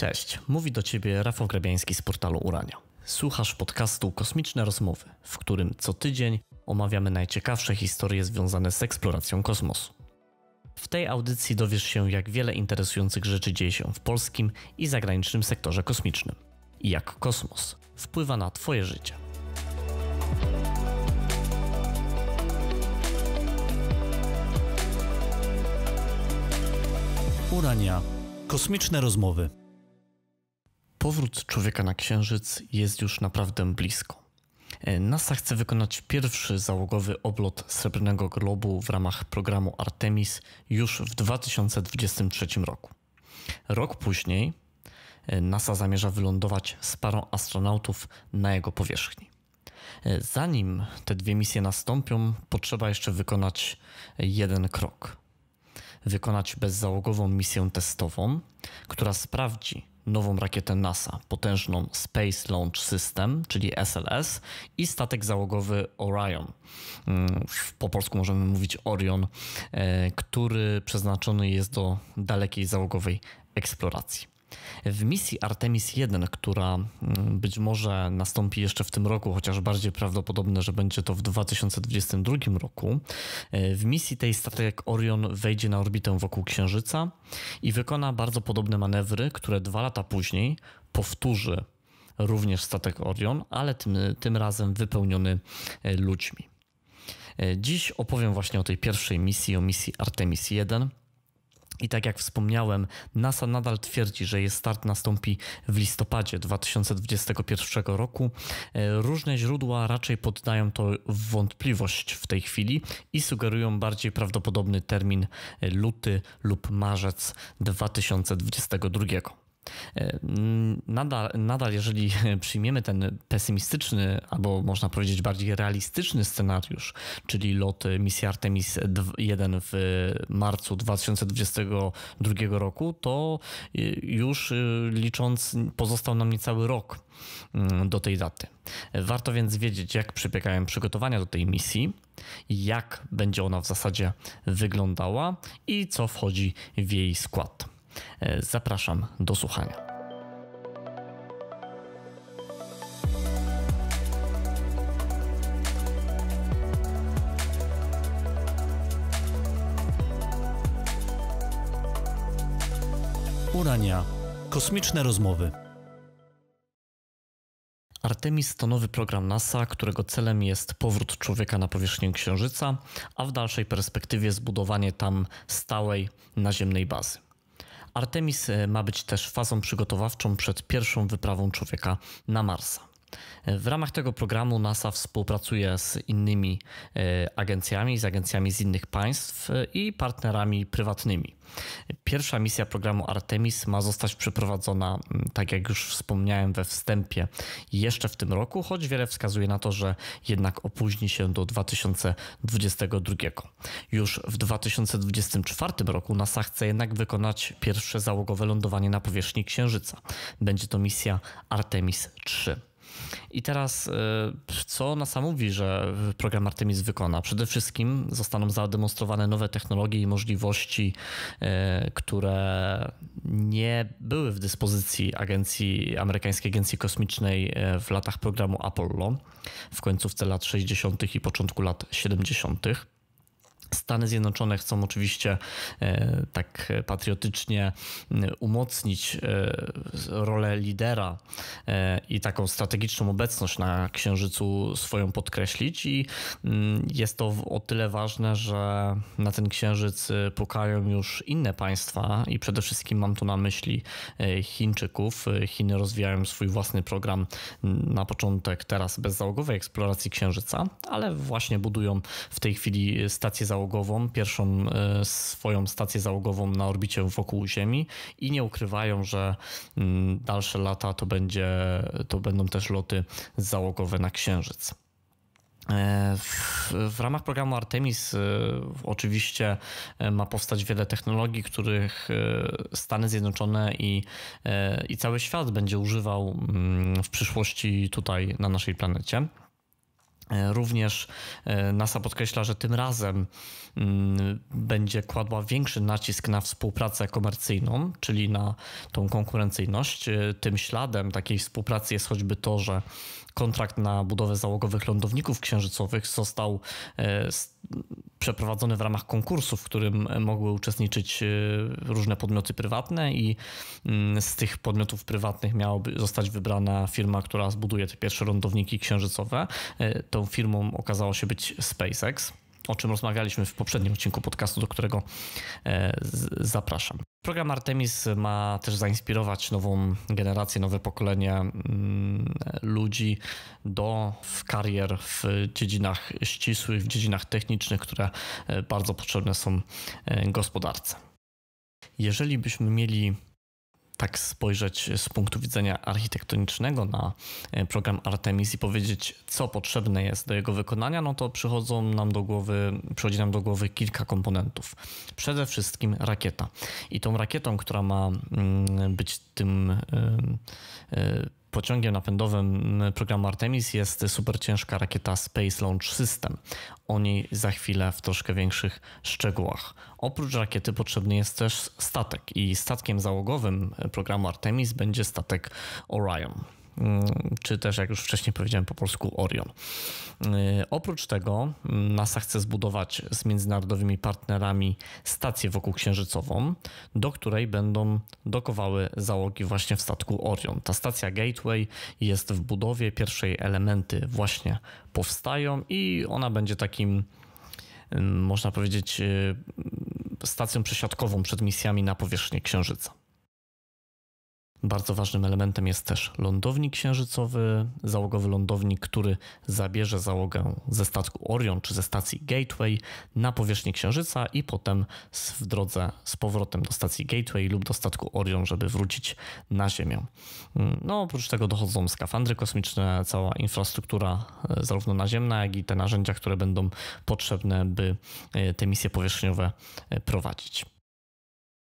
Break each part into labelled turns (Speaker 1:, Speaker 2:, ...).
Speaker 1: Cześć, mówi do Ciebie Rafał Grabiański z portalu Urania. Słuchasz podcastu Kosmiczne Rozmowy, w którym co tydzień omawiamy najciekawsze historie związane z eksploracją kosmosu. W tej audycji dowiesz się, jak wiele interesujących rzeczy dzieje się w polskim i zagranicznym sektorze kosmicznym i jak kosmos wpływa na Twoje życie. Urania. Kosmiczne rozmowy. Powrót człowieka na Księżyc jest już naprawdę blisko. E, NASA chce wykonać pierwszy załogowy oblot Srebrnego Globu w ramach programu Artemis już w 2023 roku. Rok później e, NASA zamierza wylądować z parą astronautów na jego powierzchni. E, zanim te dwie misje nastąpią, potrzeba jeszcze wykonać jeden krok. Wykonać bezzałogową misję testową, która sprawdzi, nową rakietę NASA, potężną Space Launch System, czyli SLS i statek załogowy Orion. Mm, po polsku możemy mówić Orion, e, który przeznaczony jest do dalekiej załogowej eksploracji. W misji Artemis 1, która mm, być może nastąpi jeszcze w tym roku, chociaż bardziej prawdopodobne, że będzie to w 2022 roku, e, w misji tej statek Orion wejdzie na orbitę wokół Księżyca i wykona bardzo podobne manewry, które dwa lata później powtórzy również statek Orion, ale tym, tym razem wypełniony e, ludźmi. E, dziś opowiem właśnie o tej pierwszej misji, o misji Artemis 1 i tak jak wspomniałem, NASA nadal twierdzi, że jej start nastąpi w listopadzie 2021 roku. E, różne źródła raczej poddają to w wątpliwość w tej chwili i sugerują bardziej prawdopodobny termin e, luty lub marzec 2022. E, nadal, nadal, jeżeli przyjmiemy ten pesymistyczny, albo można powiedzieć bardziej realistyczny scenariusz, czyli lot misji Artemis 1 w marcu 2022 roku, to y, już y, licząc pozostał nam niecały rok mm, do tej daty. Warto więc wiedzieć, jak przebiegają przygotowania do tej misji, jak będzie ona w zasadzie wyglądała i co wchodzi w jej skład. E, zapraszam do słuchania. Urania. Kosmiczne rozmowy. Artemis to nowy program NASA, którego celem jest powrót człowieka na powierzchnię Księżyca, a w dalszej perspektywie zbudowanie tam stałej naziemnej bazy. Artemis e, ma być też fazą przygotowawczą przed pierwszą wyprawą człowieka na Marsa. W ramach tego programu NASA współpracuje z innymi e, agencjami, z agencjami z innych państw e, i partnerami prywatnymi. Pierwsza misja programu Artemis ma zostać przeprowadzona, tak jak już wspomniałem we wstępie, jeszcze w tym roku, choć wiele wskazuje na to, że jednak opóźni się do 2022. Już w 2024 roku NASA chce jednak wykonać pierwsze załogowe lądowanie na powierzchni Księżyca. Będzie to misja Artemis 3. I teraz, e, co NASA mówi, że program Artemis wykona? Przede wszystkim zostaną zademonstrowane nowe technologie i możliwości, e, które nie były w dyspozycji agencji, amerykańskiej agencji kosmicznej e, w latach programu Apollo w końcówce lat 60. i początku lat 70. Stany Zjednoczone chcą oczywiście e, tak patriotycznie mm, umocnić e, rolę lidera e, i taką strategiczną obecność na Księżycu swoją podkreślić i mm, jest to o tyle ważne, że na ten Księżyc pukają już inne państwa i przede wszystkim mam tu na myśli Chińczyków. Chiny rozwijają swój własny program mm, na początek teraz bezzałogowej eksploracji Księżyca, ale właśnie budują w tej chwili stację załogową załogową, pierwszą e, swoją stację załogową na orbicie wokół Ziemi i nie ukrywają, że mm, dalsze lata to, będzie, to będą też loty załogowe na Księżyc. E, w, w, ramach programu Artemis e, oczywiście ma powstać wiele technologii, których Stany Zjednoczone i, i cały świat będzie używał mm, w przyszłości tutaj na naszej planecie. E, również e, NASA podkreśla, że tym razem Mm, będzie kładła większy nacisk na współpracę komercyjną, czyli na tą konkurencyjność. Y, tym śladem takiej współpracy jest choćby to, że kontrakt na budowę załogowych lądowników księżycowych został y, przeprowadzony w ramach konkursu, w którym mogły uczestniczyć y, różne podmioty prywatne i mm, z tych podmiotów prywatnych miała zostać wybrana firma, która zbuduje te pierwsze lądowniki księżycowe. Tą firmą okazało się być SpaceX o czym rozmawialiśmy w poprzednim odcinku podcastu, do którego e, zapraszam. Program Artemis ma też zainspirować nową generację, nowe pokolenie mm, ludzi do karier w dziedzinach ścisłych, w dziedzinach technicznych, które e, bardzo potrzebne są e, gospodarce. Jeżeli byśmy mieli tak spojrzeć z punktu widzenia architektonicznego na e, program Artemis i powiedzieć, co potrzebne jest do jego wykonania, no to przychodzą nam do głowy, przychodzi nam do głowy kilka komponentów. Przede wszystkim rakieta. I tą rakietą, która ma mm, być tym e, e, Pociągiem napędowym programu Artemis jest superciężka rakieta Space Launch System. O niej za chwilę w troszkę większych szczegółach. Oprócz rakiety potrzebny jest też statek i statkiem załogowym programu Artemis będzie statek Orion. Mm, czy też, jak już wcześniej powiedziałem po polsku, Orion. Y, oprócz tego mm, NASA chce zbudować z międzynarodowymi partnerami stację wokół księżycową, do której będą dokowały załogi właśnie w statku Orion. Ta stacja Gateway jest w budowie, pierwszej elementy właśnie powstają i ona będzie takim mm, można powiedzieć, y, stacją przesiadkową przed misjami na powierzchnię Księżyca. Bardzo ważnym elementem jest też lądownik księżycowy, załogowy lądownik, który zabierze załogę ze statku Orion czy ze stacji Gateway na powierzchnię księżyca i potem w drodze z powrotem do stacji Gateway lub do statku Orion, żeby wrócić na Ziemię. Mm, no, oprócz tego dochodzą skafandry kosmiczne, cała infrastruktura e, zarówno naziemna, jak i te narzędzia, które będą potrzebne, by e, te misje powierzchniowe e, prowadzić.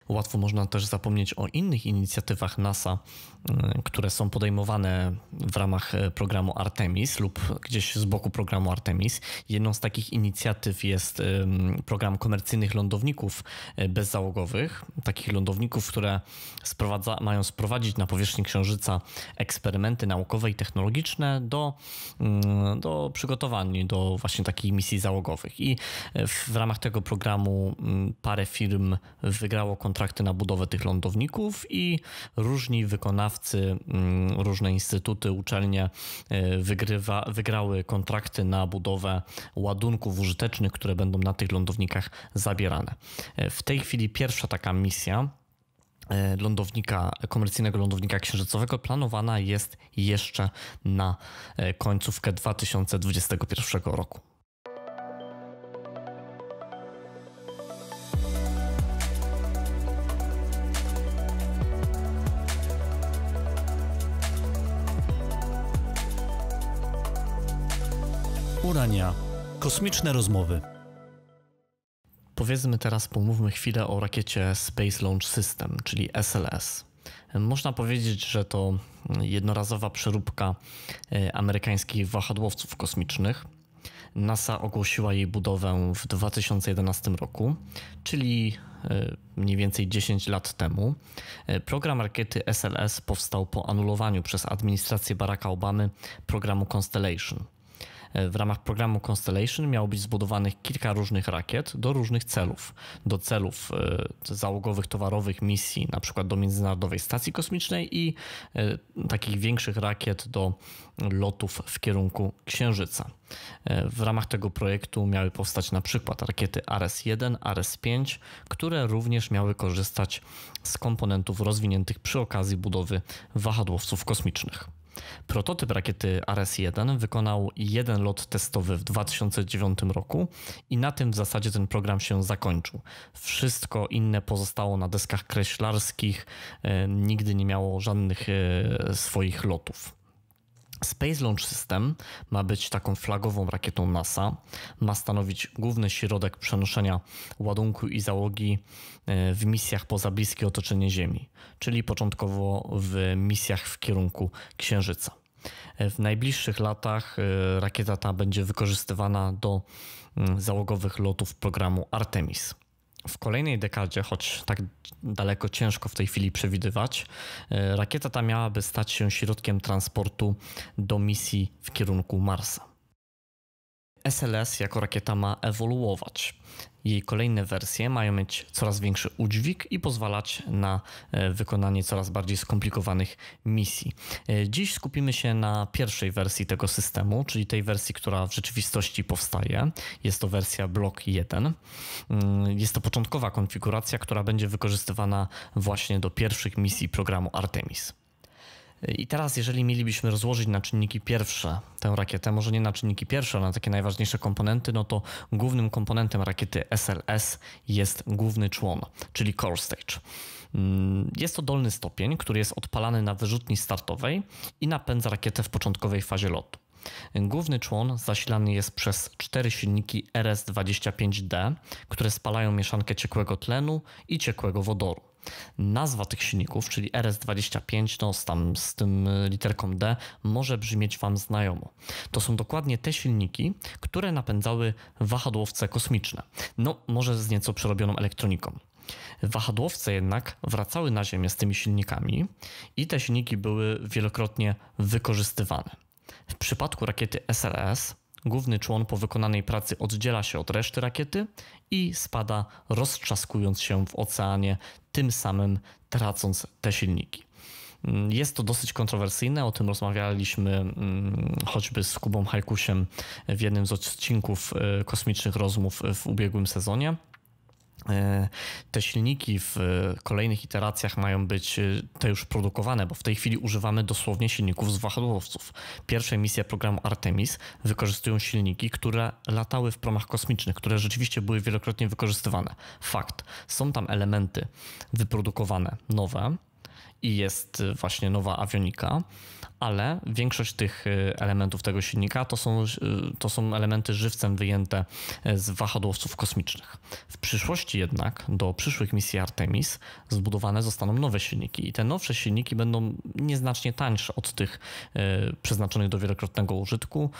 Speaker 1: Łatwo można też zapomnieć o innych inicjatywach NASA, y, które są podejmowane w ramach y, programu Artemis lub gdzieś z boku programu Artemis. Jedną z takich inicjatyw jest program komercyjnych lądowników y, bezzałogowych, takich lądowników, które sprowadza, mają sprowadzić na powierzchnię Księżyca eksperymenty naukowe i technologiczne do, do przygotowań do właśnie takich misji załogowych. I w ramach tego programu mm, parę firm wygrało kontrakt kontrakty na budowę tych lądowników i różni wykonawcy, mm, różne instytuty, uczelnie e, wygrywa, wygrały kontrakty na budowę ładunków użytecznych, które będą na tych lądownikach zabierane. E, w tej chwili pierwsza taka misja e, lądownika, komercyjnego lądownika księżycowego planowana jest jeszcze na końcówkę 2021 roku. Urania. Kosmiczne rozmowy. Powiedzmy teraz, pomówmy chwilę o rakiecie Space Launch System, czyli SLS. Można powiedzieć, że to jednorazowa przeróbka e, amerykańskich wahadłowców kosmicznych. NASA ogłosiła jej budowę w 2011 roku, czyli e, mniej więcej 10 lat temu. E, program rakiety SLS powstał po anulowaniu przez administrację Baracka Obamy programu Constellation – w ramach programu Constellation miało być zbudowanych kilka różnych rakiet do różnych celów. Do celów e, załogowych, towarowych misji, na przykład do Międzynarodowej Stacji Kosmicznej i e, takich większych rakiet do lotów w kierunku Księżyca. E, w ramach tego projektu miały powstać na przykład rakiety RS-1, RS-5, które również miały korzystać z komponentów rozwiniętych przy okazji budowy wahadłowców kosmicznych. Prototyp rakiety RS-1 wykonał jeden lot testowy w 2009 roku i na tym w zasadzie ten program się zakończył. Wszystko inne pozostało na deskach kreślarskich, e, nigdy nie miało żadnych e, swoich lotów. Space Launch System ma być taką flagową rakietą NASA, ma stanowić główny środek przenoszenia ładunku i załogi e, w misjach poza bliskie otoczenie Ziemi, czyli początkowo w misjach w kierunku Księżyca. E, w najbliższych latach e, rakieta ta będzie wykorzystywana do mm, załogowych lotów programu Artemis w kolejnej dekadzie, choć tak daleko ciężko w tej chwili przewidywać, e, rakieta ta miałaby stać się środkiem transportu do misji w kierunku Marsa. SLS jako rakieta ma ewoluować. Jej kolejne wersje mają mieć coraz większy udźwig i pozwalać na e, wykonanie coraz bardziej skomplikowanych misji. E, dziś skupimy się na pierwszej wersji tego systemu, czyli tej wersji, która w rzeczywistości powstaje. Jest to wersja Block 1. Mm, jest to początkowa konfiguracja, która będzie wykorzystywana właśnie do pierwszych misji programu Artemis. I teraz, jeżeli mielibyśmy rozłożyć na czynniki pierwsze tę rakietę, może nie na czynniki pierwsze, ale na takie najważniejsze komponenty, no to głównym komponentem rakiety SLS jest główny człon, czyli core stage. Mm, jest to dolny stopień, który jest odpalany na wyrzutni startowej i napędza rakietę w początkowej fazie lotu. Główny człon zasilany jest przez cztery silniki RS-25D, które spalają mieszankę ciekłego tlenu i ciekłego wodoru. Nazwa tych silników, czyli RS25, no z, tam, z tym y, literką D, może brzmieć Wam znajomo. To są dokładnie te silniki, które napędzały wahadłowce kosmiczne. No, może z nieco przerobioną elektroniką. Wahadłowce jednak wracały na Ziemię z tymi silnikami i te silniki były wielokrotnie wykorzystywane. W przypadku rakiety SLS Główny człon po wykonanej pracy oddziela się od reszty rakiety i spada, roztrzaskując się w oceanie, tym samym tracąc te silniki. Mm, jest to dosyć kontrowersyjne, o tym rozmawialiśmy mm, choćby z Kubą Hajkusiem w jednym z odcinków y, kosmicznych rozmów w ubiegłym sezonie. E, te silniki w e, kolejnych iteracjach mają być e, te już produkowane, bo w tej chwili używamy dosłownie silników z wahadłowców. Pierwsze misje programu Artemis wykorzystują silniki, które latały w promach kosmicznych, które rzeczywiście były wielokrotnie wykorzystywane. Fakt, są tam elementy wyprodukowane nowe i jest właśnie nowa awionika ale większość tych y, elementów tego silnika to są, y, to są elementy żywcem wyjęte y, z wahadłowców kosmicznych. W przyszłości jednak do przyszłych misji Artemis zbudowane zostaną nowe silniki i te nowsze silniki będą nieznacznie tańsze od tych przeznaczonych do wielokrotnego użytku.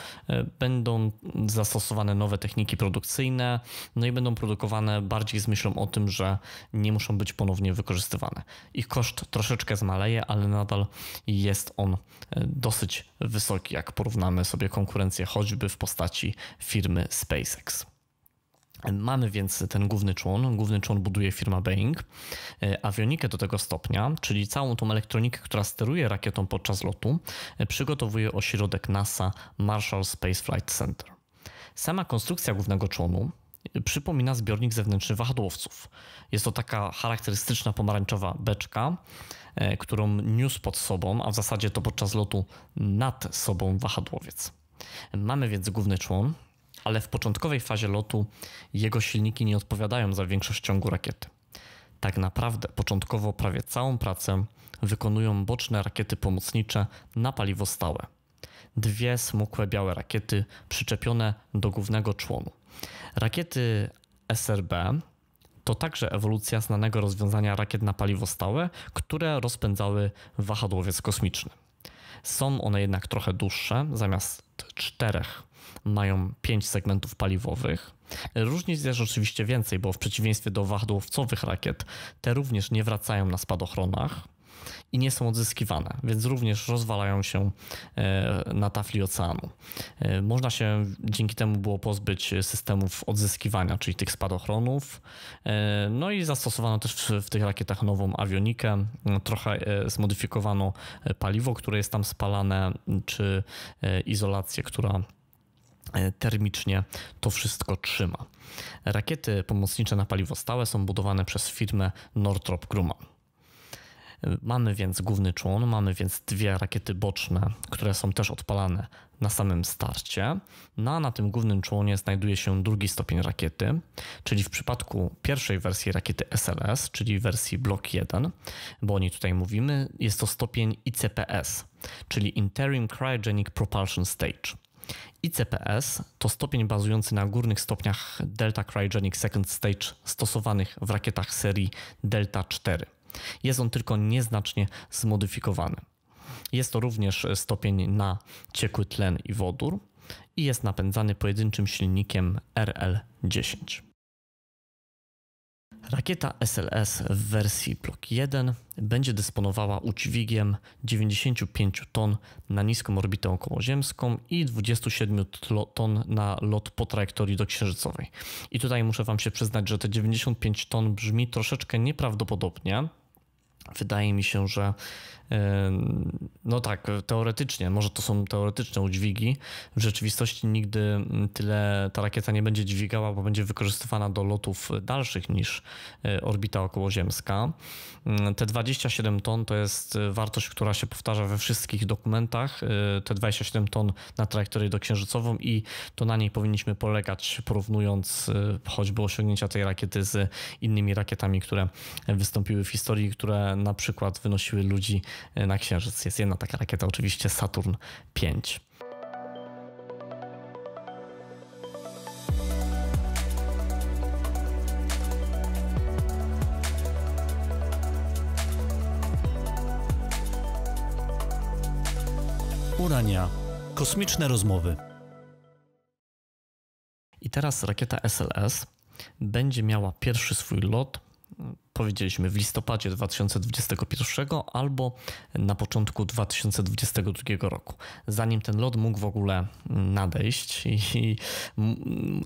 Speaker 1: Będą zastosowane nowe techniki produkcyjne, no i będą produkowane bardziej z myślą o tym, że nie muszą być ponownie wykorzystywane. Ich koszt troszeczkę zmaleje, ale nadal jest on E, dosyć wysoki, jak porównamy sobie konkurencję choćby w postaci firmy SpaceX. Mamy więc ten główny człon. Główny człon buduje firma Boeing. E, awionikę do tego stopnia, czyli całą tą elektronikę, która steruje rakietą podczas lotu, e, przygotowuje ośrodek NASA Marshall Space Flight Center. Sama konstrukcja głównego członu przypomina zbiornik zewnętrzny wahadłowców. Jest to taka charakterystyczna pomarańczowa beczka, E, którą niósł pod sobą, a w zasadzie to podczas lotu nad sobą wahadłowiec. Mamy więc główny człon, ale w początkowej fazie lotu jego silniki nie odpowiadają za większość ciągu rakiety. Tak naprawdę początkowo prawie całą pracę wykonują boczne rakiety pomocnicze na paliwo stałe. Dwie smukłe białe rakiety przyczepione do głównego członu. Rakiety SRB to także ewolucja znanego rozwiązania rakiet na paliwo stałe, które rozpędzały wahadłowiec kosmiczny. Są one jednak trochę dłuższe, zamiast czterech mają pięć segmentów paliwowych. Różnic jest oczywiście więcej, bo w przeciwieństwie do wahadłowcowych rakiet, te również nie wracają na spadochronach i nie są odzyskiwane, więc również rozwalają się e, na tafli oceanu. E, można się dzięki temu było pozbyć systemów odzyskiwania, czyli tych spadochronów. E, no i zastosowano też w, w tych rakietach nową awionikę, trochę zmodyfikowano paliwo, które jest tam spalane, czy izolację, która termicznie to wszystko trzyma. Rakiety pomocnicze na paliwo stałe są budowane przez firmę Northrop Grumman. Mamy więc główny człon, mamy więc dwie rakiety boczne, które są też odpalane na samym starcie. Na no na tym głównym członie znajduje się drugi stopień rakiety, czyli w przypadku pierwszej wersji rakiety SLS, czyli wersji Block 1, bo o niej tutaj mówimy, jest to stopień ICPS, czyli Interim Cryogenic Propulsion Stage. ICPS to stopień bazujący na górnych stopniach Delta Cryogenic Second Stage stosowanych w rakietach serii Delta 4. Jest on tylko nieznacznie zmodyfikowany. Jest to również stopień na ciekły tlen i wodór i jest napędzany pojedynczym silnikiem RL-10. Rakieta SLS w wersji Block 1 będzie dysponowała udźwigiem 95 ton na niską orbitę okołoziemską i 27 ton na lot po trajektorii doksiężycowej. I tutaj muszę Wam się przyznać, że te 95 ton brzmi troszeczkę nieprawdopodobnie, Wydaje mi się, że no tak, teoretycznie, może to są teoretyczne udźwigi. W rzeczywistości nigdy tyle ta rakieta nie będzie dźwigała, bo będzie wykorzystywana do lotów dalszych niż e, orbita okołoziemska. Te 27 ton to jest e, wartość, która się powtarza we wszystkich dokumentach. E, te 27 ton na trajektorię doksiężycową i to na niej powinniśmy polegać, porównując choćby osiągnięcia tej rakiety z innymi rakietami, które wystąpiły w historii, które na przykład wynosiły ludzi E, na Księżyc. Jest jedna taka rakieta, oczywiście Saturn 5. Urania. Kosmiczne rozmowy. I teraz rakieta SLS będzie miała pierwszy swój lot powiedzieliśmy w listopadzie 2021 albo na początku 2022 roku, zanim ten lot mógł w ogóle nadejść i,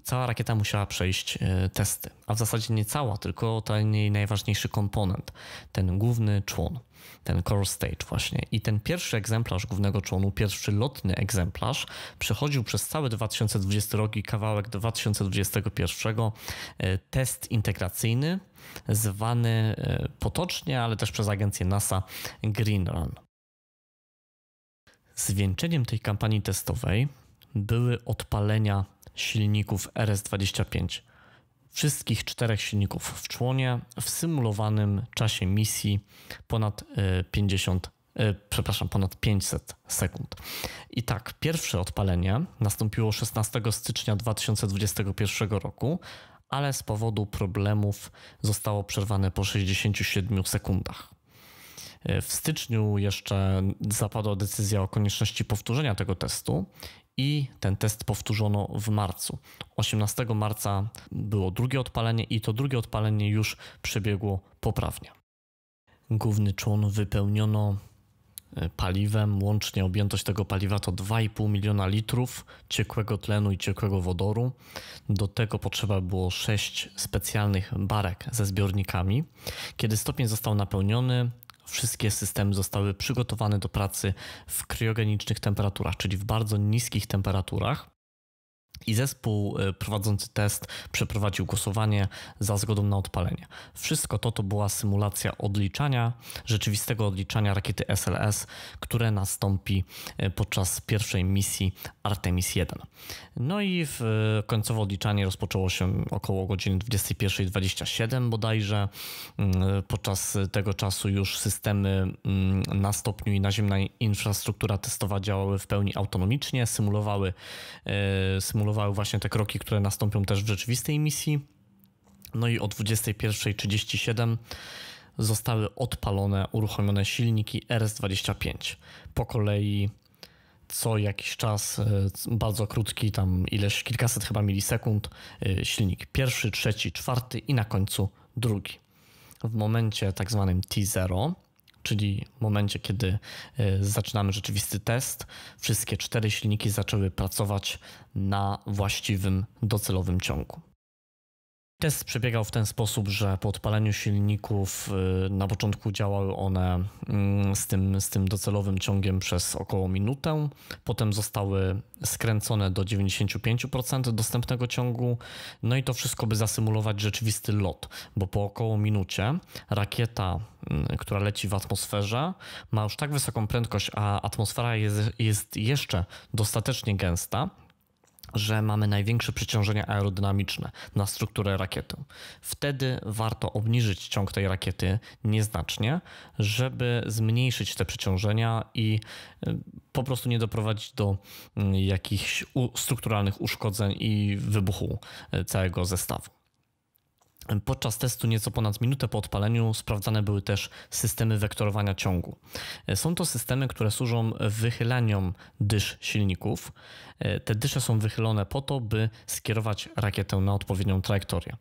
Speaker 1: cała rakieta musiała przejść e, testy. A w zasadzie nie cała, tylko ten jej najważniejszy komponent, ten główny człon ten core stage właśnie. I ten pierwszy egzemplarz głównego członu, pierwszy lotny egzemplarz, przechodził przez cały 2020 rok i kawałek 2021 e, test integracyjny zwany e, potocznie, ale też przez agencję NASA Green Run. Zwieńczeniem tej kampanii testowej były odpalenia silników RS-25. Wszystkich czterech silników w członie w symulowanym czasie misji ponad 50 e, e, przepraszam, ponad 500 sekund. I tak, pierwsze odpalenie nastąpiło 16 stycznia 2021 roku, ale z powodu problemów zostało przerwane po 67 sekundach. E, w styczniu jeszcze zapadła decyzja o konieczności powtórzenia tego testu i ten test powtórzono w marcu. 18 marca było drugie odpalenie i to drugie odpalenie już przebiegło poprawnie. Główny człon wypełniono E, paliwem. Łącznie objętość tego paliwa to 2,5 miliona litrów ciekłego tlenu i ciekłego wodoru. Do tego potrzeba było 6 specjalnych barek ze zbiornikami. Kiedy stopień został napełniony, wszystkie systemy zostały przygotowane do pracy w kryogenicznych temperaturach, czyli w bardzo niskich temperaturach i zespół y, prowadzący test przeprowadził głosowanie za zgodą na odpalenie. Wszystko to to była symulacja odliczania, rzeczywistego odliczania rakiety SLS, które nastąpi y, podczas pierwszej misji Artemis 1. No i w y, końcowe odliczanie rozpoczęło się około godziny 21.27 bodajże. Mm, podczas tego czasu już systemy mm, na stopniu i naziemna infrastruktura testowa działały w pełni autonomicznie, symulowały, symulowały symulowały właśnie te kroki, które nastąpią też w rzeczywistej misji. No i o 21.37 zostały odpalone, uruchomione silniki RS-25. Po kolei co jakiś czas, e, bardzo krótki, tam ileś kilkaset chyba milisekund, e, silnik pierwszy, trzeci, czwarty i na końcu drugi. W momencie tak zwanym T0 czyli w momencie, kiedy e, zaczynamy rzeczywisty test, wszystkie cztery silniki zaczęły pracować na właściwym docelowym ciągu. Test przebiegał w ten sposób, że po odpaleniu silników y, na początku działały one mm, z tym, z tym docelowym ciągiem przez około minutę, potem zostały skręcone do 95% dostępnego ciągu, no i to wszystko by zasymulować rzeczywisty lot, bo po około minucie rakieta, mm, która leci w atmosferze, ma już tak wysoką prędkość, a atmosfera jest, jest jeszcze dostatecznie gęsta, że mamy największe przeciążenia aerodynamiczne na strukturę rakiety. Wtedy warto obniżyć ciąg tej rakiety nieznacznie, żeby zmniejszyć te przeciążenia i y, po prostu nie doprowadzić do y, jakichś strukturalnych uszkodzeń i wybuchu y, całego zestawu. Podczas testu nieco ponad minutę po odpaleniu sprawdzane były też systemy wektorowania ciągu. E, są to systemy, które służą wychylaniom dysz silników. E, te dysze są wychylone po to, by skierować rakietę na odpowiednią trajektorię.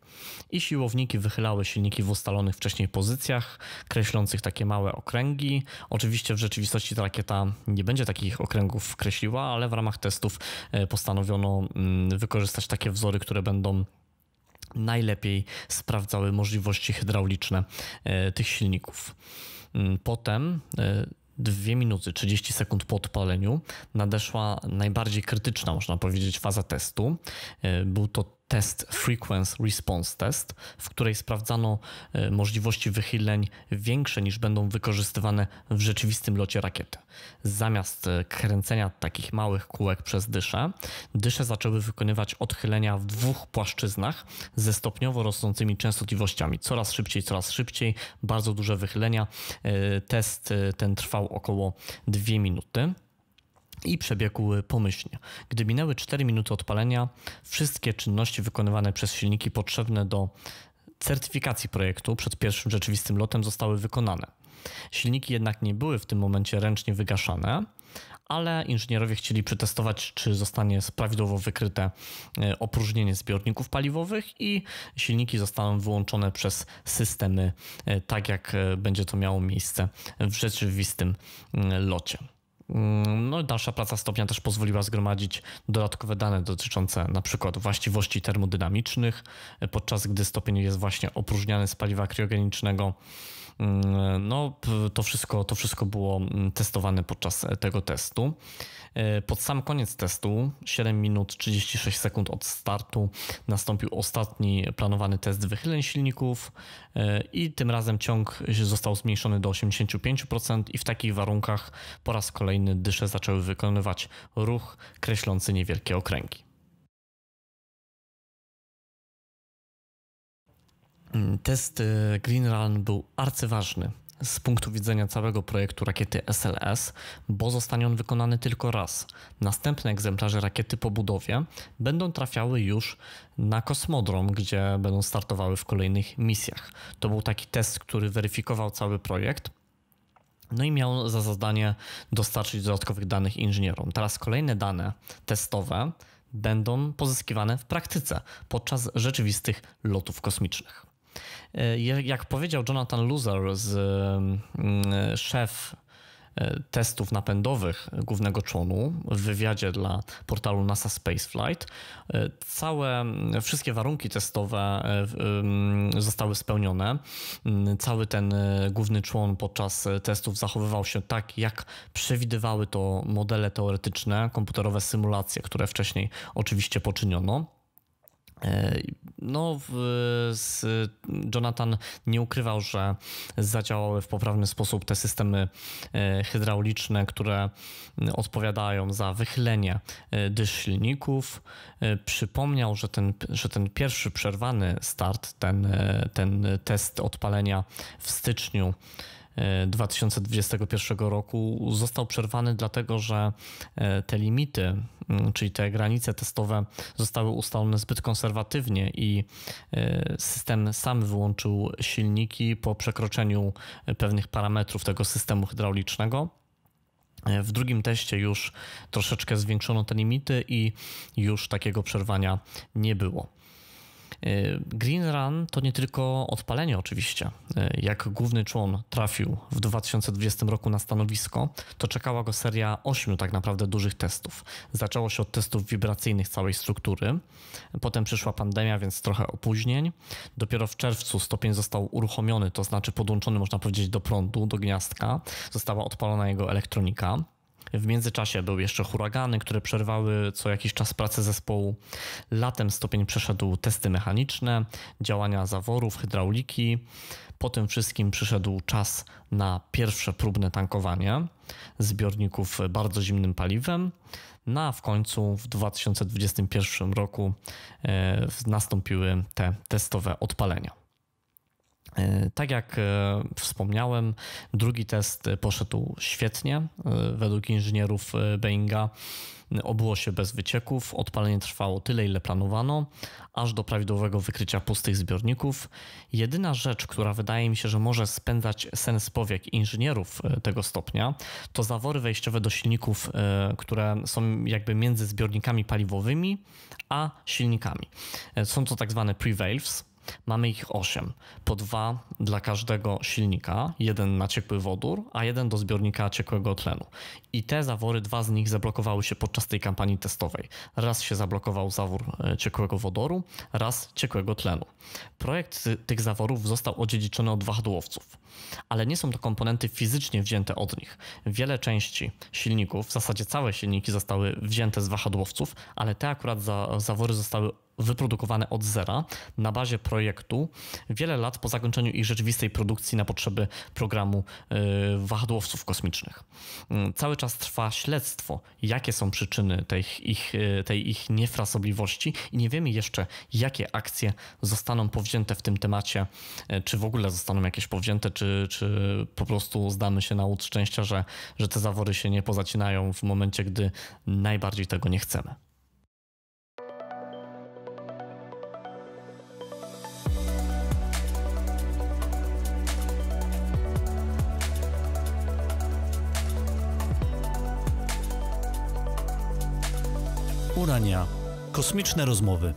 Speaker 1: I siłowniki wychylały silniki w ustalonych wcześniej pozycjach, kreślących takie małe okręgi. Oczywiście w rzeczywistości ta rakieta nie będzie takich okręgów kreśliła, ale w ramach testów e, postanowiono mm, wykorzystać takie wzory, które będą najlepiej sprawdzały możliwości hydrauliczne e, tych silników. Mm, potem 2 e, minuty 30 sekund po odpaleniu nadeszła najbardziej krytyczna, można powiedzieć, faza testu. E, był to test Frequency Response Test, w której sprawdzano e, możliwości wychyleń większe niż będą wykorzystywane w rzeczywistym locie rakiety. Zamiast e, kręcenia takich małych kółek przez dysze, dysze zaczęły wykonywać odchylenia w dwóch płaszczyznach ze stopniowo rosnącymi częstotliwościami. Coraz szybciej, coraz szybciej, bardzo duże wychylenia. E, test ten trwał około 2 minuty i przebiegł pomyślnie. Gdy minęły 4 minuty odpalenia, wszystkie czynności wykonywane przez silniki potrzebne do certyfikacji projektu przed pierwszym rzeczywistym lotem zostały wykonane. Silniki jednak nie były w tym momencie ręcznie wygaszane, ale inżynierowie chcieli przetestować, czy zostanie prawidłowo wykryte e, opróżnienie zbiorników paliwowych i silniki zostaną wyłączone przez systemy, e, tak jak e, będzie to miało miejsce w rzeczywistym locie. Mm, no, dalsza praca stopnia też pozwoliła zgromadzić dodatkowe dane dotyczące na przykład właściwości termodynamicznych, e, podczas gdy stopień jest właśnie opróżniany z paliwa kryogenicznego. Mm, no, to wszystko, to wszystko było mm, testowane podczas e, tego testu. E, pod sam koniec testu, 7 minut 36 sekund od startu, nastąpił ostatni planowany test wychyleń silników e, i tym razem ciąg został zmniejszony do 85% i w takich warunkach po raz kolejny dysze zaczęły wykonywać ruch kreślący niewielkie okręgi. Mm, test e, Green Run był arcyważny z punktu widzenia całego projektu rakiety SLS, bo zostanie on wykonany tylko raz. Następne egzemplarze rakiety po budowie będą trafiały już na kosmodrom, gdzie będą startowały w kolejnych misjach. To był taki test, który weryfikował cały projekt. No i miał za zadanie dostarczyć dodatkowych danych inżynierom. Teraz kolejne dane testowe będą pozyskiwane w praktyce podczas rzeczywistych lotów kosmicznych. E, jak powiedział Jonathan Luzer, e, e, szef testów napędowych głównego członu w wywiadzie dla portalu NASA Spaceflight. Całe, wszystkie warunki testowe zostały spełnione. Cały ten główny człon podczas testów zachowywał się tak, jak przewidywały to modele teoretyczne, komputerowe symulacje, które wcześniej oczywiście poczyniono. E, no, Jonathan nie ukrywał, że zadziałały w poprawny sposób te systemy e, hydrauliczne, które odpowiadają za wychylenie e, dysz silników. Przypomniał, że ten, że ten pierwszy przerwany start, ten, ten test odpalenia w styczniu 2021 roku został przerwany dlatego, że te limity Mm, czyli te granice testowe zostały ustalone zbyt konserwatywnie i e, system sam wyłączył silniki po przekroczeniu e, pewnych parametrów tego systemu hydraulicznego. E, w drugim teście już troszeczkę zwiększono te limity i już takiego przerwania nie było. E, Green Run to nie tylko odpalenie oczywiście. E, jak główny człon trafił w 2020 roku na stanowisko, to czekała go seria ośmiu tak naprawdę dużych testów. Zaczęło się od testów wibracyjnych całej struktury, potem przyszła pandemia, więc trochę opóźnień. Dopiero w czerwcu stopień został uruchomiony, to znaczy podłączony można powiedzieć do prądu, do gniazdka. Została odpalona jego elektronika. W międzyczasie były jeszcze huragany, które przerwały co jakiś czas pracę zespołu. Latem stopień przeszedł testy mechaniczne, działania zaworów, hydrauliki. Po tym wszystkim przyszedł czas na pierwsze próbne tankowanie zbiorników bardzo zimnym paliwem. No a w końcu w 2021 roku e, nastąpiły te testowe odpalenia. E, tak jak e, wspomniałem, drugi test poszedł świetnie. E, według inżynierów Boeinga obyło się bez wycieków, odpalenie trwało tyle, ile planowano, aż do prawidłowego wykrycia pustych zbiorników. Jedyna rzecz, która wydaje mi się, że może spędzać sens powiek inżynierów tego stopnia, to zawory wejściowe do silników, które są jakby między zbiornikami paliwowymi a silnikami. Są to tak zwane prevalves, Mamy ich 8, po dwa dla każdego silnika, jeden na ciekły wodór, a jeden do zbiornika ciekłego tlenu. I te zawory, dwa z nich zablokowały się podczas tej kampanii testowej. Raz się zablokował zawór e, ciekłego wodoru, raz ciekłego tlenu. Projekt tych zaworów został odziedziczony od wahadłowców, ale nie są to komponenty fizycznie wzięte od nich. Wiele części silników, w zasadzie całe silniki zostały wzięte z wahadłowców, ale te akurat za, zawory zostały wyprodukowane od zera na bazie projektu wiele lat po zakończeniu ich rzeczywistej produkcji na potrzeby programu y, wahadłowców kosmicznych. Mm, cały czas trwa śledztwo, jakie są przyczyny tej ich, y, tej ich niefrasobliwości i nie wiemy jeszcze, jakie akcje zostaną powzięte w tym temacie, y, czy w ogóle zostaną jakieś powzięte, czy, czy po prostu zdamy się na łód szczęścia, że, że te zawory się nie pozacinają w momencie, gdy najbardziej tego nie chcemy. Urania. Kosmiczne rozmowy.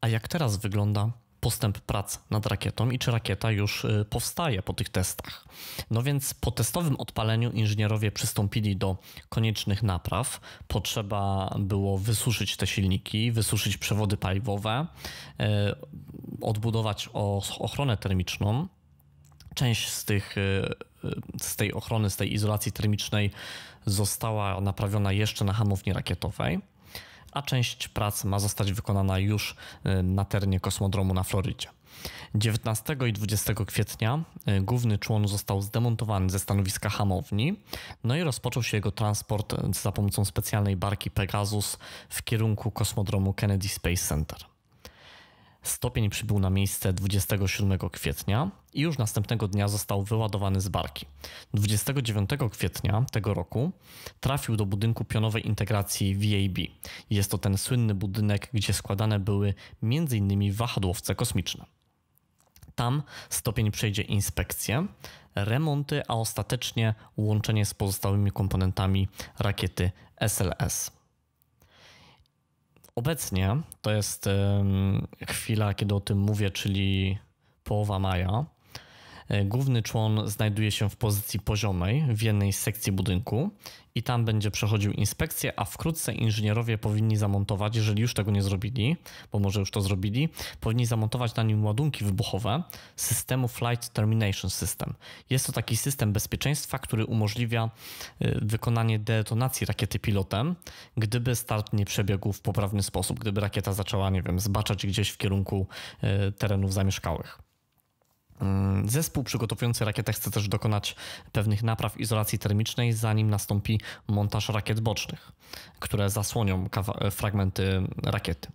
Speaker 1: A jak teraz wygląda postęp prac nad rakietą i czy rakieta już y, powstaje po tych testach. No więc po testowym odpaleniu inżynierowie przystąpili do koniecznych napraw. Potrzeba było wysuszyć te silniki, wysuszyć przewody paliwowe, y, odbudować ochronę termiczną. Część z, tych, e, e, z tej ochrony, z tej izolacji termicznej została naprawiona jeszcze na hamowni rakietowej, a część prac ma zostać wykonana już e, na terenie kosmodromu na Florydzie. 19 i 20 kwietnia główny człon został zdemontowany ze stanowiska hamowni, no i rozpoczął się jego transport za pomocą specjalnej barki Pegasus w kierunku kosmodromu Kennedy Space Center. Stopień przybył na miejsce 27 kwietnia i już następnego dnia został wyładowany z barki. 29 kwietnia tego roku trafił do budynku pionowej integracji VAB. Jest to ten słynny budynek, gdzie składane były m.in. wahadłowce kosmiczne. Tam stopień przejdzie inspekcję, remonty, a ostatecznie łączenie z pozostałymi komponentami rakiety SLS. Obecnie to jest chwila, kiedy o tym mówię, czyli połowa maja. E, główny człon znajduje się w pozycji poziomej w jednej z sekcji budynku i tam będzie przechodził inspekcję, a wkrótce inżynierowie powinni zamontować, jeżeli już tego nie zrobili, bo może już to zrobili, powinni zamontować na nim ładunki wybuchowe systemu Flight Termination System. Jest to taki system bezpieczeństwa, który umożliwia y, wykonanie detonacji rakiety pilotem, gdyby start nie przebiegł w poprawny sposób, gdyby rakieta zaczęła, nie wiem, zbaczać gdzieś w kierunku y, terenów zamieszkałych. Mm, Zespół przygotowujący rakietę chce też dokonać pewnych napraw izolacji termicznej, zanim nastąpi montaż rakiet bocznych, które zasłonią fragmenty rakiety.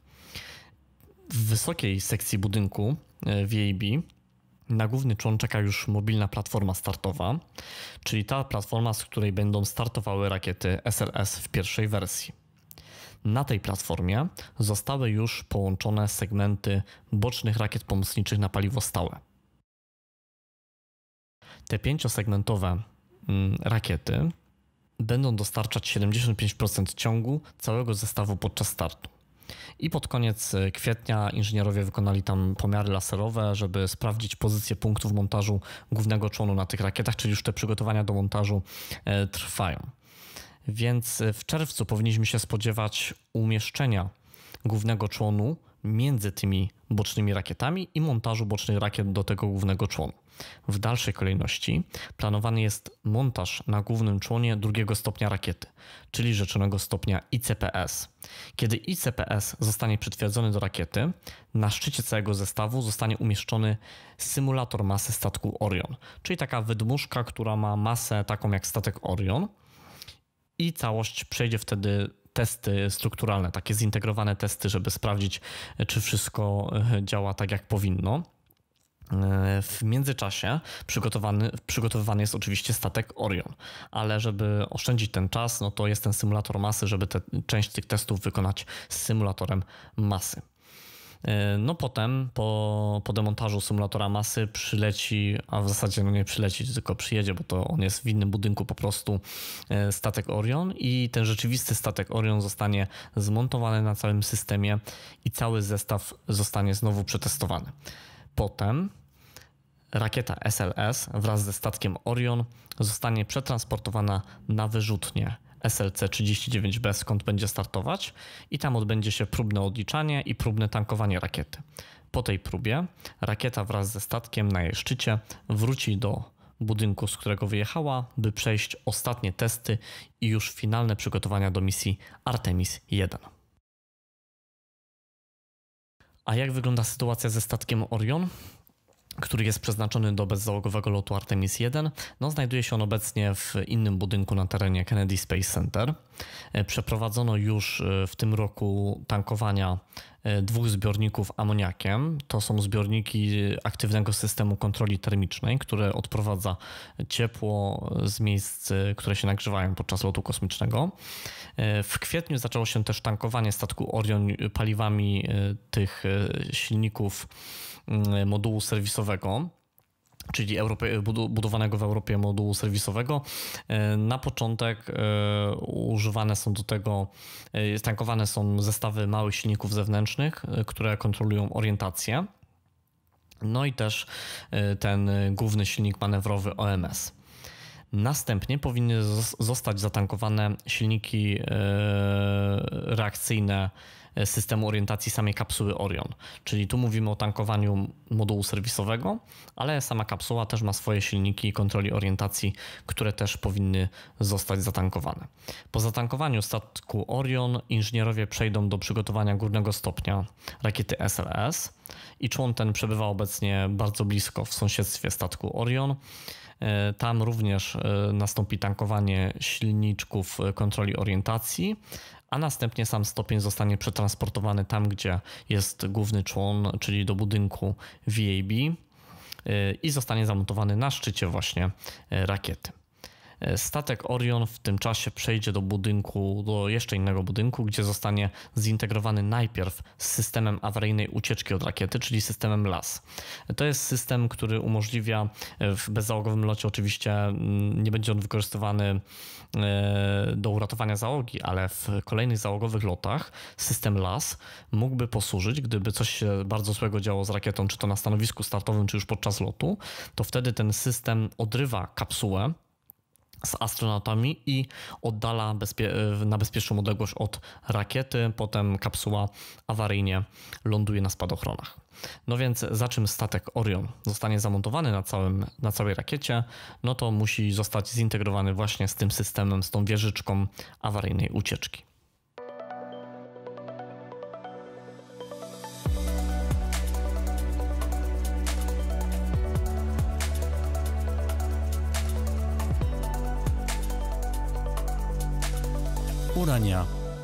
Speaker 1: W wysokiej sekcji budynku e, VAB na główny człon czeka już mobilna platforma startowa, czyli ta platforma, z której będą startowały rakiety SLS w pierwszej wersji. Na tej platformie zostały już połączone segmenty bocznych rakiet pomocniczych na paliwo stałe te pięciosegmentowe mm, rakiety będą dostarczać 75% ciągu całego zestawu podczas startu. I pod koniec y, kwietnia inżynierowie wykonali tam pomiary laserowe, żeby sprawdzić pozycję punktów montażu głównego członu na tych rakietach, czyli już te przygotowania do montażu e, trwają. Więc y, w czerwcu powinniśmy się spodziewać umieszczenia głównego członu między tymi bocznymi rakietami i montażu bocznych rakiet do tego głównego członu. W dalszej kolejności planowany jest montaż na głównym członie drugiego stopnia rakiety, czyli rzeczonego stopnia ICPS. Kiedy ICPS zostanie przytwierdzony do rakiety, na szczycie całego zestawu zostanie umieszczony symulator masy statku Orion, czyli taka wydmuszka, która ma masę taką jak statek Orion i całość przejdzie wtedy testy strukturalne, takie zintegrowane testy, żeby sprawdzić, czy wszystko e, działa tak, jak powinno. E, w międzyczasie przygotowany, przygotowywany jest oczywiście statek Orion, ale żeby oszczędzić ten czas, no to jest ten symulator masy, żeby te, część tych testów wykonać z symulatorem masy. E, no potem po, po demontażu symulatora masy przyleci, a w zasadzie no nie przyleci, tylko przyjedzie, bo to on jest w innym budynku po prostu e, statek Orion i ten rzeczywisty statek Orion zostanie zmontowany na całym systemie i cały zestaw zostanie znowu przetestowany. Potem rakieta SLS wraz ze statkiem Orion zostanie przetransportowana na wyrzutnię SLC-39B, skąd będzie startować, i tam odbędzie się próbne odliczanie i próbne tankowanie rakiety. Po tej próbie rakieta wraz ze statkiem na jej szczycie wróci do budynku, z którego wyjechała, by przejść ostatnie testy i już finalne przygotowania do misji Artemis 1. A jak wygląda sytuacja ze statkiem Orion? który jest przeznaczony do bezzałogowego lotu Artemis 1. No, znajduje się on obecnie w innym budynku na terenie Kennedy Space Center. E, przeprowadzono już e, w tym roku tankowania E, dwóch zbiorników amoniakiem. To są zbiorniki aktywnego systemu kontroli termicznej, które odprowadza ciepło z miejsc, które się nagrzewają podczas lotu kosmicznego. E, w kwietniu zaczęło się też tankowanie statku Orion paliwami e, tych silników modułu serwisowego czyli Europy, budowanego w Europie modułu serwisowego. E, na początek e, używane są do tego, e, tankowane są zestawy małych silników zewnętrznych, które kontrolują orientację. No i też ten główny silnik manewrowy OMS. Następnie powinny zostać zatankowane silniki reakcyjne E, systemu orientacji samej kapsuły Orion. Czyli tu mówimy o tankowaniu modułu serwisowego, ale sama kapsuła też ma swoje silniki kontroli orientacji, które też powinny zostać zatankowane. Po zatankowaniu statku Orion inżynierowie przejdą do przygotowania górnego stopnia rakiety SLS i człon ten przebywa obecnie bardzo blisko w sąsiedztwie statku Orion. E, tam również e, nastąpi tankowanie silniczków kontroli orientacji, a następnie sam stopień zostanie przetransportowany tam, gdzie jest główny człon, czyli do budynku VAB y, i zostanie zamontowany na szczycie właśnie y, rakiety. Statek Orion w tym czasie przejdzie do budynku, do jeszcze innego budynku, gdzie zostanie zintegrowany najpierw z systemem awaryjnej ucieczki od rakiety, czyli systemem LAS. To jest system, który umożliwia e, w bezzałogowym locie oczywiście mm, nie będzie on wykorzystywany e, do uratowania załogi, ale w kolejnych załogowych lotach system LAS mógłby posłużyć, gdyby coś się bardzo złego działo z rakietą, czy to na stanowisku startowym, czy już podczas lotu, to wtedy ten system odrywa kapsułę z astronautami i oddala bezpie na bezpieczną odległość od rakiety. Potem kapsuła awaryjnie ląduje na spadochronach. No więc za czym statek Orion zostanie zamontowany na, całym, na całej rakiecie, no to musi zostać zintegrowany właśnie z tym systemem, z tą wieżyczką awaryjnej ucieczki.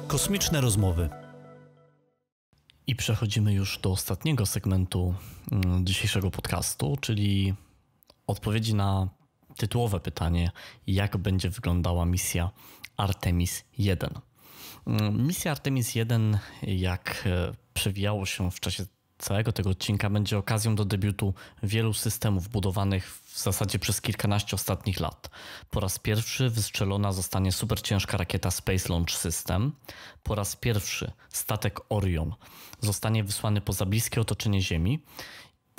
Speaker 1: Kosmiczne rozmowy. I przechodzimy już do ostatniego segmentu mm, dzisiejszego podcastu, czyli odpowiedzi na tytułowe pytanie, jak będzie wyglądała misja Artemis 1. Mm, misja Artemis 1, jak e, przewijało się w czasie całego tego odcinka będzie okazją do debiutu wielu systemów budowanych w zasadzie przez kilkanaście ostatnich lat. Po raz pierwszy wystrzelona zostanie superciężka rakieta Space Launch System. Po raz pierwszy statek Orion zostanie wysłany poza bliskie otoczenie Ziemi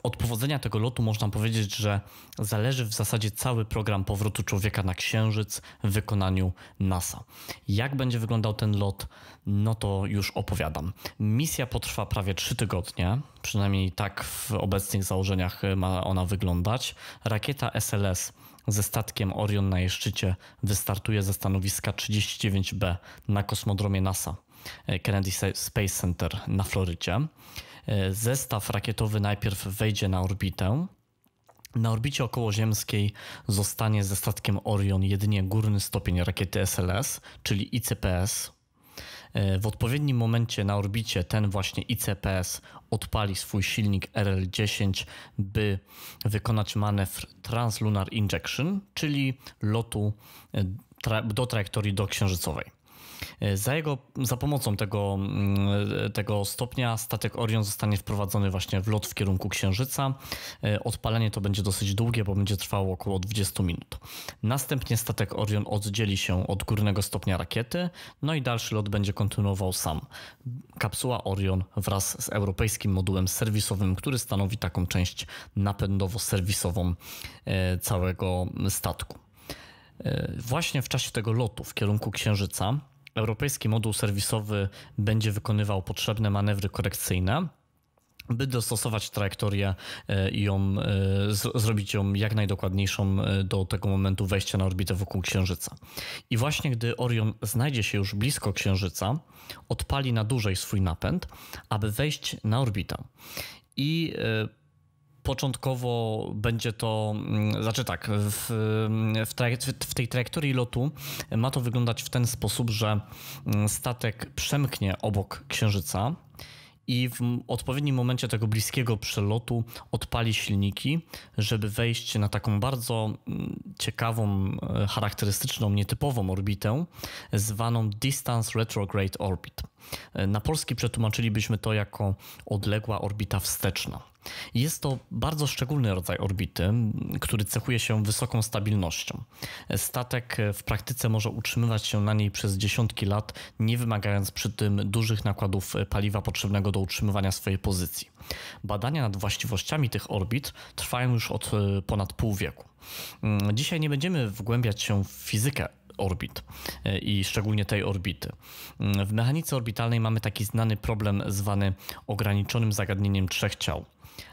Speaker 1: od powodzenia tego lotu można powiedzieć, że zależy w zasadzie cały program powrotu człowieka na Księżyc w wykonaniu NASA. Jak będzie wyglądał ten lot, no to już opowiadam. Misja potrwa prawie 3 tygodnie, przynajmniej tak w obecnych założeniach ma ona wyglądać. Rakieta SLS ze statkiem Orion na jej szczycie wystartuje ze stanowiska 39B na kosmodromie NASA Kennedy Space Center na Florydzie. E, zestaw rakietowy najpierw wejdzie na orbitę. Na orbicie okołoziemskiej zostanie ze statkiem Orion jedynie górny stopień rakiety SLS, czyli ICPS. E, w odpowiednim momencie na orbicie ten właśnie ICPS odpali swój silnik RL-10, by wykonać manewr Translunar Injection, czyli lotu e, do trajektorii doksiężycowej. E, za, jego, za pomocą tego, mm, e, tego stopnia statek Orion zostanie wprowadzony właśnie w lot w kierunku Księżyca. E, odpalenie to będzie dosyć długie, bo będzie trwało około 20 minut. Następnie statek Orion oddzieli się od górnego stopnia rakiety, no i dalszy lot będzie kontynuował sam. Kapsuła Orion wraz z europejskim modułem serwisowym, który stanowi taką część napędowo-serwisową całego statku. Właśnie w czasie tego lotu w kierunku Księżyca europejski moduł serwisowy będzie wykonywał potrzebne manewry korekcyjne, by dostosować trajektorię e, i ją, e, zrobić ją jak najdokładniejszą e, do tego momentu wejścia na orbitę wokół Księżyca. I właśnie gdy Orion znajdzie się już blisko Księżyca, odpali na dłużej swój napęd, aby wejść na orbitę. I Początkowo będzie to, mm, znaczy tak, w, w, w, tej trajektorii lotu ma to wyglądać w ten sposób, że mm, statek przemknie obok Księżyca i w odpowiednim momencie tego bliskiego przelotu odpali silniki, żeby wejść na taką bardzo mm, ciekawą, e, charakterystyczną, nietypową orbitę, zwaną Distance Retrograde Orbit. E, na polski przetłumaczylibyśmy to jako odległa orbita wsteczna. Jest to bardzo szczególny rodzaj orbity, który cechuje się wysoką stabilnością. Statek w praktyce może utrzymywać się na niej przez dziesiątki lat, nie wymagając przy tym dużych nakładów paliwa potrzebnego do utrzymywania swojej pozycji. Badania nad właściwościami tych orbit trwają już od e, ponad pół wieku. Mm, dzisiaj nie będziemy wgłębiać się w fizykę orbit e, i szczególnie tej orbity. Mm, w mechanice orbitalnej mamy taki znany problem zwany ograniczonym zagadnieniem trzech ciał.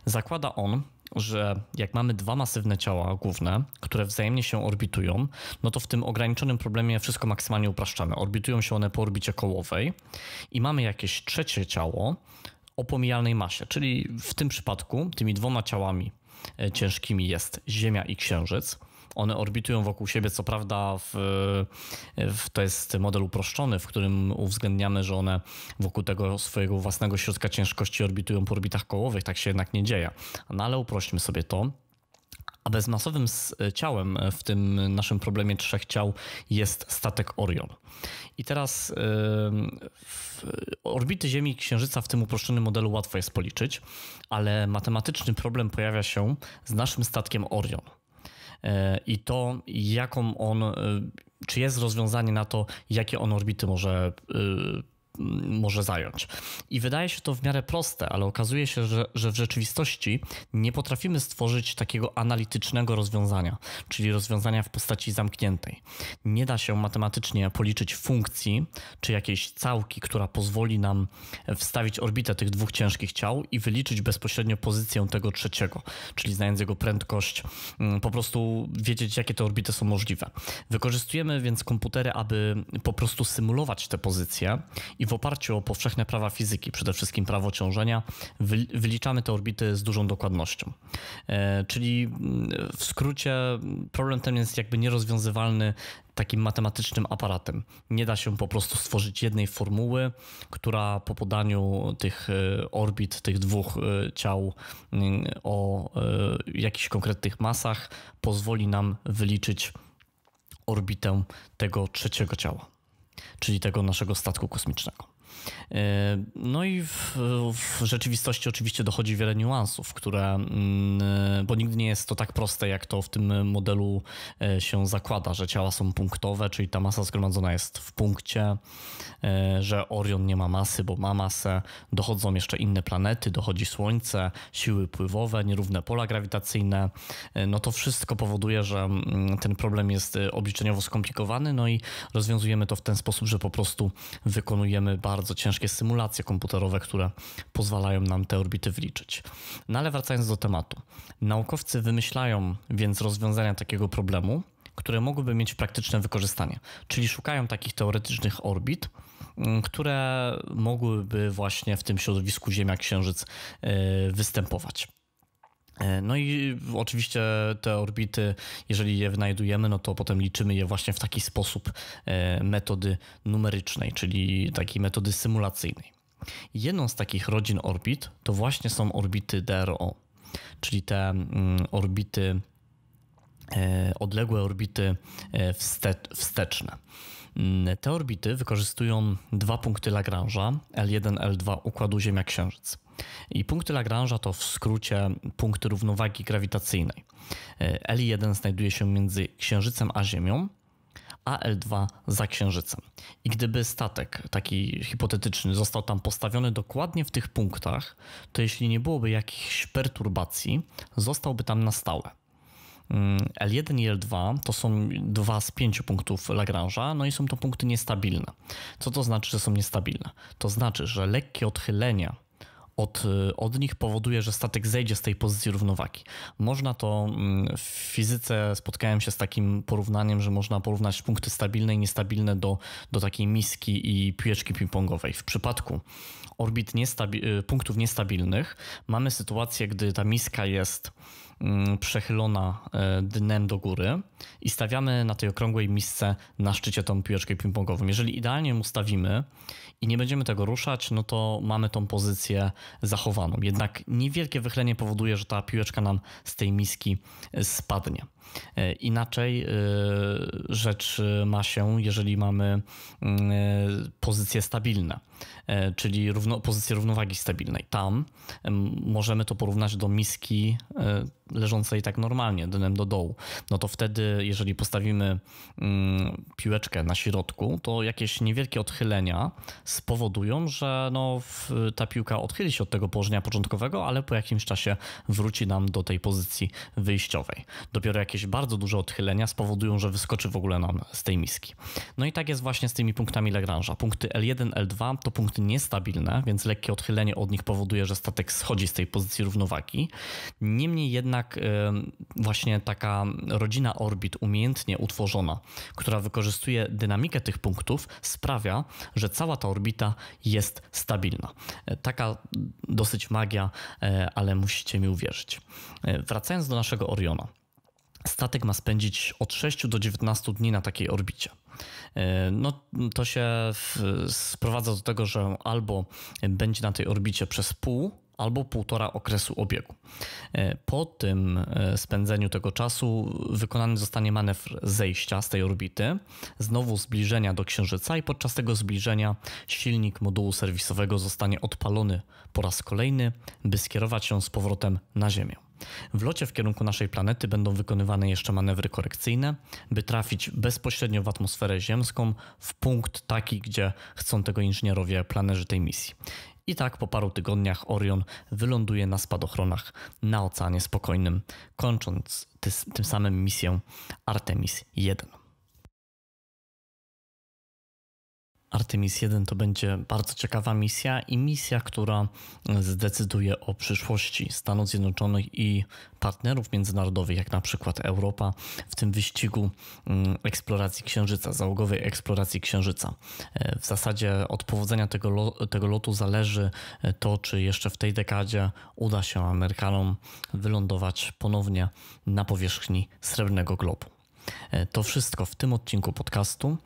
Speaker 1: Zakłada on, że jak mamy dwa masywne ciała główne, które wzajemnie się orbitują, no to w tym ograniczonym problemie wszystko maksymalnie upraszczamy. Orbitują się one po orbicie kołowej i mamy jakieś trzecie ciało o pomijalnej masie, czyli w tym przypadku tymi dwoma ciałami e, ciężkimi jest Ziemia i Księżyc. One orbitują wokół siebie, co prawda w, w, to jest model uproszczony, w którym uwzględniamy, że one wokół tego swojego własnego środka ciężkości orbitują po orbitach kołowych, tak się jednak nie dzieje. No ale uprośćmy sobie to. A bezmasowym ciałem w tym naszym problemie trzech ciał jest statek Orion. I teraz yy, orbity Ziemi i Księżyca w tym uproszczonym modelu łatwo jest policzyć, ale matematyczny problem pojawia się z naszym statkiem Orion. E, i to, jaką on, e, czy jest rozwiązanie na to, jakie on orbity może e, może zająć. I wydaje się to w miarę proste, ale okazuje się, że, że w rzeczywistości nie potrafimy stworzyć takiego analitycznego rozwiązania, czyli rozwiązania w postaci zamkniętej. Nie da się matematycznie policzyć funkcji czy jakiejś całki, która pozwoli nam wstawić orbitę tych dwóch ciężkich ciał i wyliczyć bezpośrednio pozycję tego trzeciego, czyli znając jego prędkość, mm, po prostu wiedzieć, jakie te orbity są możliwe. Wykorzystujemy więc komputery, aby po prostu symulować te pozycje i w oparciu o powszechne prawa fizyki, przede wszystkim prawo ciążenia, wyliczamy te orbity z dużą dokładnością. E, czyli mm, w skrócie problem ten jest jakby nierozwiązywalny takim matematycznym aparatem. Nie da się po prostu stworzyć jednej formuły, która po podaniu tych e, orbit, tych dwóch e, ciał mm, o jakichś konkretnych masach pozwoli nam wyliczyć orbitę tego trzeciego ciała czyli tego naszego statku kosmicznego. Yy, no i w, w, rzeczywistości oczywiście dochodzi wiele niuansów, które, mm, bo nigdy nie jest to tak proste, jak to w tym modelu e, się zakłada, że ciała są punktowe, czyli ta masa zgromadzona jest w punkcie, e, że Orion nie ma masy, bo ma masę, dochodzą jeszcze inne planety, dochodzi Słońce, siły pływowe, nierówne pola grawitacyjne. E, no to wszystko powoduje, że mm, ten problem jest obliczeniowo skomplikowany, no i rozwiązujemy to w ten sposób, że po prostu wykonujemy bardzo bardzo ciężkie symulacje komputerowe, które pozwalają nam te orbity wliczyć. No ale wracając do tematu. Naukowcy wymyślają więc rozwiązania takiego problemu, które mogłyby mieć praktyczne wykorzystanie. Czyli szukają takich teoretycznych orbit, mm, które mogłyby właśnie w tym środowisku Ziemia-Księżyc e, występować. E, no i oczywiście te orbity, jeżeli je wynajdujemy, no to potem liczymy je właśnie w taki sposób e, metody numerycznej, czyli takiej metody symulacyjnej. Jedną z takich rodzin orbit to właśnie są orbity DRO, czyli te mm, orbity, e, odległe orbity wsteczne. Mm, te orbity wykorzystują dwa punkty Lagrange'a, L1, L2 układu Ziemia-Księżyc. I punkty Lagrange'a to w skrócie punkty równowagi grawitacyjnej. E, L1 znajduje się między Księżycem a Ziemią, a L2 za Księżycem. I gdyby statek taki hipotetyczny został tam postawiony dokładnie w tych punktach, to jeśli nie byłoby jakichś perturbacji, zostałby tam na stałe. Mm, L1 i L2 to są dwa z pięciu punktów Lagrange'a, no i są to punkty niestabilne. Co to znaczy, że są niestabilne? To znaczy, że lekkie odchylenia od, od nich powoduje, że statek zejdzie z tej pozycji równowagi. Można to mm, w fizyce spotkałem się z takim porównaniem, że można porównać punkty stabilne i niestabilne do, do takiej miski i piłeczki ping-pongowej. W przypadku orbit niestabi y, punktów niestabilnych mamy sytuację, gdy ta miska jest Mm, przechylona e, dnem do góry i stawiamy na tej okrągłej misce na szczycie tą piłeczkę ping-pongową. Jeżeli idealnie ją ustawimy i nie będziemy tego ruszać, no to mamy tą pozycję zachowaną. Jednak niewielkie wychylenie powoduje, że ta piłeczka nam z tej miski e, spadnie. E, inaczej e, rzecz ma się, jeżeli mamy e, pozycje stabilne, czyli równo, pozycję równowagi stabilnej. Tam możemy to porównać do miski leżącej tak normalnie, dnem do dołu. No to wtedy, jeżeli postawimy mm, piłeczkę na środku, to jakieś niewielkie odchylenia spowodują, że no, ta piłka odchyli się od tego położenia początkowego, ale po jakimś czasie wróci nam do tej pozycji wyjściowej. Dopiero jakieś jakieś bardzo duże odchylenia spowodują, że wyskoczy w ogóle nam z tej miski. No i tak jest właśnie z tymi punktami Lagrange'a. Punkty L1, L2 to punkty niestabilne, więc lekkie odchylenie od nich powoduje, że statek schodzi z tej pozycji równowagi. Niemniej jednak właśnie taka rodzina orbit umiejętnie utworzona, która wykorzystuje dynamikę tych punktów, sprawia, że cała ta orbita jest stabilna. E, taka dosyć magia, e, ale musicie mi uwierzyć. E, wracając do naszego Oriona. Statek ma spędzić od 6 do 19 dni na takiej orbicie. E, no, to się sprowadza do tego, że albo będzie na tej orbicie przez pół albo półtora okresu obiegu. E, po tym e, spędzeniu tego czasu wykonany zostanie manewr zejścia z tej orbity, znowu zbliżenia do Księżyca i podczas tego zbliżenia silnik modułu serwisowego zostanie odpalony po raz kolejny, by skierować się z powrotem na Ziemię. W locie w kierunku naszej planety będą wykonywane jeszcze manewry korekcyjne, by trafić bezpośrednio w atmosferę ziemską, w punkt taki, gdzie chcą tego inżynierowie planerzy tej misji. I tak po paru tygodniach Orion wyląduje na spadochronach na Oceanie Spokojnym, kończąc tym samym misję Artemis 1. Artemis 1 to będzie bardzo ciekawa misja i misja, która e, zdecyduje o przyszłości Stanów Zjednoczonych i partnerów międzynarodowych, jak na przykład Europa, w tym wyścigu mm, eksploracji Księżyca, załogowej eksploracji Księżyca. E, w zasadzie od powodzenia tego, tego lotu zależy e, to, czy jeszcze w tej dekadzie uda się Amerykanom wylądować ponownie na powierzchni Srebrnego Globu. E, to wszystko w tym odcinku podcastu.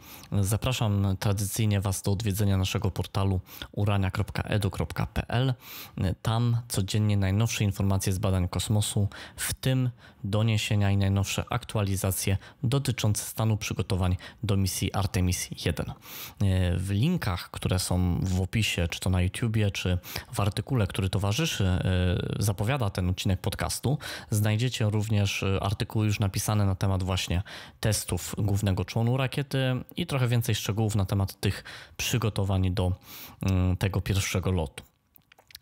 Speaker 1: Zapraszam tradycyjnie Was do odwiedzenia naszego portalu urania.edu.pl. E, tam codziennie najnowsze informacje z badań kosmosu, w tym doniesienia i najnowsze aktualizacje dotyczące stanu przygotowań do misji Artemis 1. E, w linkach, które są w opisie, czy to na YouTubie, czy w artykule, który towarzyszy, e, zapowiada ten odcinek podcastu, znajdziecie również e, artykuły już napisane na temat właśnie testów głównego członu rakiety i trochę więcej szczegółów na temat tych przygotowań do mm, tego pierwszego lotu.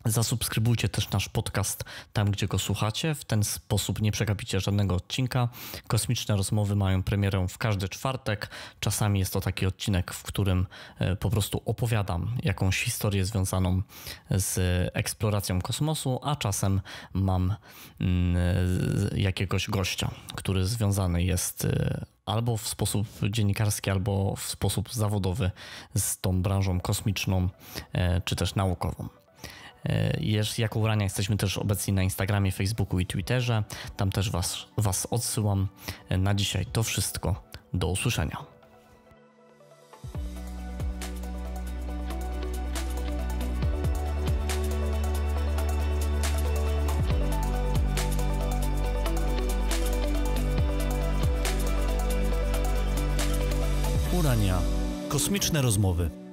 Speaker 1: Zasubskrybujcie też nasz podcast tam, gdzie go słuchacie. W ten sposób nie przegapicie żadnego odcinka. Kosmiczne rozmowy mają premierę w każdy czwartek. Czasami jest to taki odcinek, w którym e, po prostu opowiadam jakąś historię związaną z eksploracją kosmosu, a czasem mam mm, e, jakiegoś gościa, który związany jest e, albo w sposób dziennikarski, albo w sposób zawodowy z tą branżą kosmiczną czy też naukową. E, jak jako Urania jesteśmy też obecni na Instagramie, Facebooku i Twitterze. Tam też was, was odsyłam. E, na dzisiaj to wszystko. Do usłyszenia. Urania. Kosmiczne rozmowy.